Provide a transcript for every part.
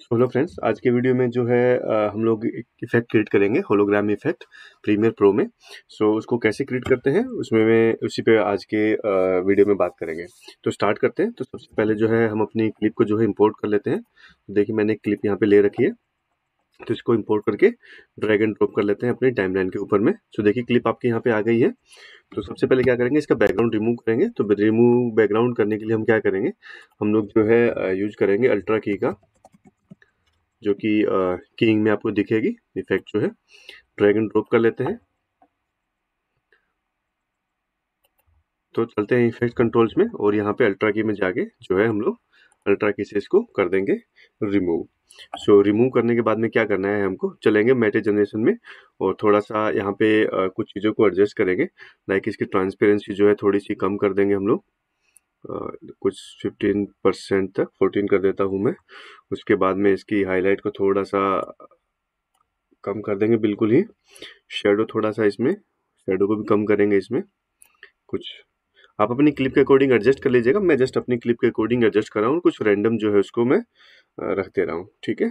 hello friends आज के video में जो है आ, हम लोग एक इफेक्ट क्रिएट करेंगे होलोग्राम इफेक्ट प्रीमियर प्रो में सो so, उसको कैसे क्रिएट करते हैं उसमें मैं उसी पे आज के आ, वीडियो में बात करेंगे तो स्टार्ट करते हैं तो सबसे पहले जो है हम अपनी क्लिप को जो है इंपोर्ट कर लेते हैं तो देखिए मैंने क्लिप यहाँ पे ले रखी है तो इसको इम्पोर्ट करके ड्रैग एंड ड्रॉप कर लेते हैं अपने टाइम के ऊपर में सो देखिए क्लिप आपके यहाँ पे आ गई है तो सबसे पहले क्या करेंगे इसका बैकग्राउंड रिमूव करेंगे तो रिमूव बैकग्राउंड करने के लिए हम क्या करेंगे हम लोग जो है यूज करेंगे अल्ट्रा की का जो कि किंग में आपको दिखेगी इफेक्ट जो है ड्रैग एंड ड्रॉप कर लेते हैं तो चलते हैं इफेक्ट कंट्रोल्स में और यहाँ पे अल्ट्रा की में जाके जो है हम लोग अल्ट्रा की से इसको कर देंगे रिमूव सो so, रिमूव करने के बाद में क्या करना है हमको चलेंगे मेटे जनरेशन में और थोड़ा सा यहाँ पे आ, कुछ चीज़ों को एडजस्ट करेंगे लाइक इसकी ट्रांसपेरेंसी जो है थोड़ी सी कम कर देंगे हम लोग कुछ फिफ्टीन परसेंट तक फोर्टीन कर देता हूँ मैं उसके बाद में इसकी हाईलाइट को थोड़ा सा कम कर देंगे बिल्कुल ही शेडो थोड़ा सा इसमें शेडो को भी कम करेंगे इसमें कुछ आप अपनी क्लिप के अकॉर्डिंग एडजस्ट कर लीजिएगा मैं जस्ट अपनी क्लिप के अकॉर्डिंग एडजस्ट कर रहा हूँ कुछ रैंडम जो है उसको मैं रख दे रहा हूँ ठीक है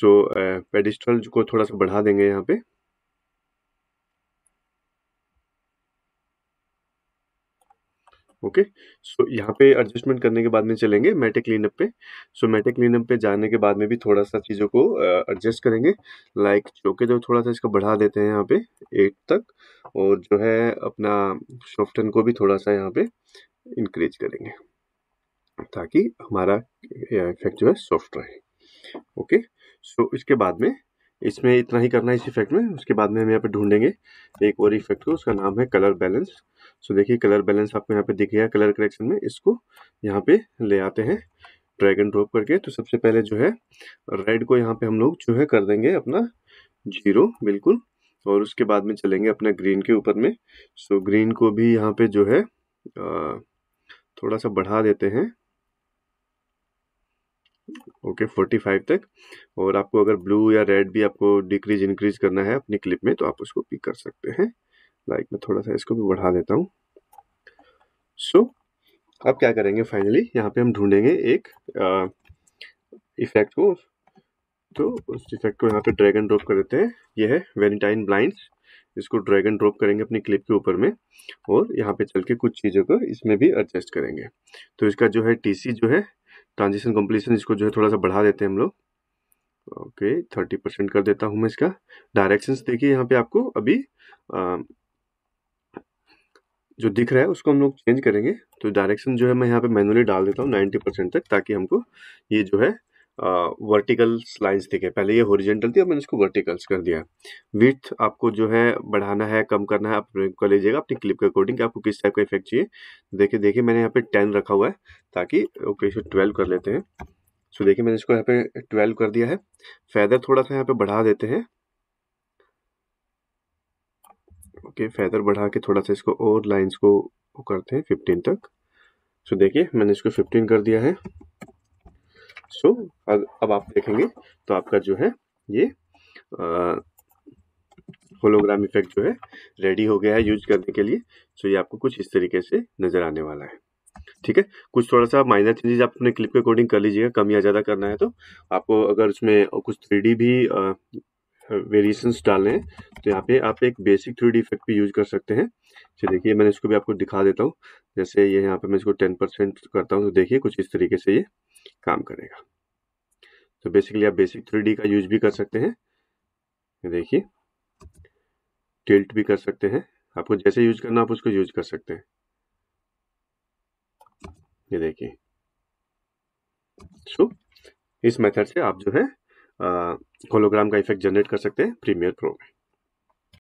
सो पेडिस्टल को थोड़ा सा बढ़ा देंगे यहाँ पे ओके सो so, यहाँ पे एडजस्टमेंट करने के बाद में चलेंगे मेटे क्लीनअप पे सो so, मेटे क्लीनअप पे जाने के बाद में भी थोड़ा सा चीज़ों को एडजस्ट करेंगे लाइक like, चौके जो थोड़ा सा इसका बढ़ा देते हैं यहाँ पे एट तक और जो है अपना सॉफ्टन को भी थोड़ा सा यहाँ पे इंक्रीज करेंगे ताकि हमारा इफेक्ट जो है सॉफ्ट रहे ओके सो so, इसके बाद में इसमें इतना ही करना है इस इफेक्ट में उसके बाद में हम यहाँ पे ढूंढेंगे एक और इफेक्ट को उसका नाम है कलर बैलेंस सो देखिए कलर बैलेंस आपको यहाँ पे दिख गया कलर करेक्शन में इसको यहाँ पे ले आते हैं ड्रैग एंड ड्रॉप करके तो सबसे पहले जो है रेड को यहाँ पे हम लोग जो है कर देंगे अपना जीरो बिल्कुल और उसके बाद में चलेंगे अपना ग्रीन के ऊपर में सो ग्रीन को भी यहाँ पे जो है थोड़ा सा बढ़ा देते हैं ओके फोर्टी फाइव तक और आपको अगर ब्लू या रेड भी आपको डिक्रीज इंक्रीज करना है अपनी क्लिप में तो आप उसको पिक कर सकते हैं लाइक मैं थोड़ा सा इसको भी बढ़ा देता हूँ सो so, अब क्या करेंगे फाइनली यहाँ पे हम ढूंढेंगे एक इफेक्ट को तो उस इफेक्ट को यहाँ पे ड्रैगन ड्रॉप कर देते हैं ये है वेनिटाइन ब्लाइंड्स इसको ड्रैगन ड्रॉप करेंगे अपनी क्लिप के ऊपर में और यहाँ पे चल के कुछ चीज़ों को इसमें भी एडजस्ट करेंगे तो इसका जो है टी जो है ट्रांजिशन कॉम्पलीसन इसको जो है थोड़ा सा बढ़ा देते हैं हम लोग ओके थर्टी परसेंट कर देता हूँ मैं इसका डायरेक्शंस देखिए यहाँ पे आपको अभी जो दिख रहा है उसको हम लोग चेंज करेंगे तो डायरेक्शन जो है मैं यहाँ पे मैनुअली डाल देता हूँ नाइन्टी परसेंट तक ताकि हमको ये जो है वर्टिकल लाइंस दिखे पहले ये ओरिजेंटल थी और मैंने इसको वर्टिकल्स कर दिया विथ आपको जो है बढ़ाना है कम करना है आप कर लीजिएगा अपनी क्लिप के अकॉर्डिंग आपको किस टाइप का इफेक्ट चाहिए देखिए देखिए मैंने यहाँ पे टेन रखा हुआ है ताकि ओके इसे ट्वेल्व कर लेते हैं सो देखिए मैंने इसको यहाँ पे ट्वेल्व कर दिया है फैदर थोड़ा सा यहाँ पे बढ़ा देते हैं ओके फैदर बढ़ा के थोड़ा सा इसको और लाइंस को वो करते हैं फिफ्टीन तक सो देखिए मैंने इसको फिफ्टीन कर दिया है सो so, अब आप देखेंगे तो आपका जो है ये होलोग्राम इफेक्ट जो है रेडी हो गया है यूज करने के लिए सो so, ये आपको कुछ इस तरीके से नज़र आने वाला है ठीक है कुछ थोड़ा सा माइनर चेंजेस आप अपने क्लिप के अकॉर्डिंग कर लीजिएगा कम या ज़्यादा करना है तो आपको अगर उसमें कुछ थ्री भी वेरिएशंस डालने हैं तो यहाँ पे आप एक बेसिक थ्री डी इफेक्ट भी यूज कर सकते हैं चलिए देखिए मैंने इसको भी आपको दिखा देता हूँ जैसे ये यहाँ पे मैं इसको टेन परसेंट करता हूँ तो देखिए कुछ इस तरीके से ये काम करेगा तो बेसिकली आप बेसिक थ्री का यूज भी कर सकते हैं देखिए टिल्ट भी कर सकते हैं आपको जैसे यूज करना आप उसको यूज कर सकते हैं ये देखिए सो इस मेथड से आप जो है होलोग्राम का इफेक्ट जनरेट कर सकते हैं प्रीमियर प्रो में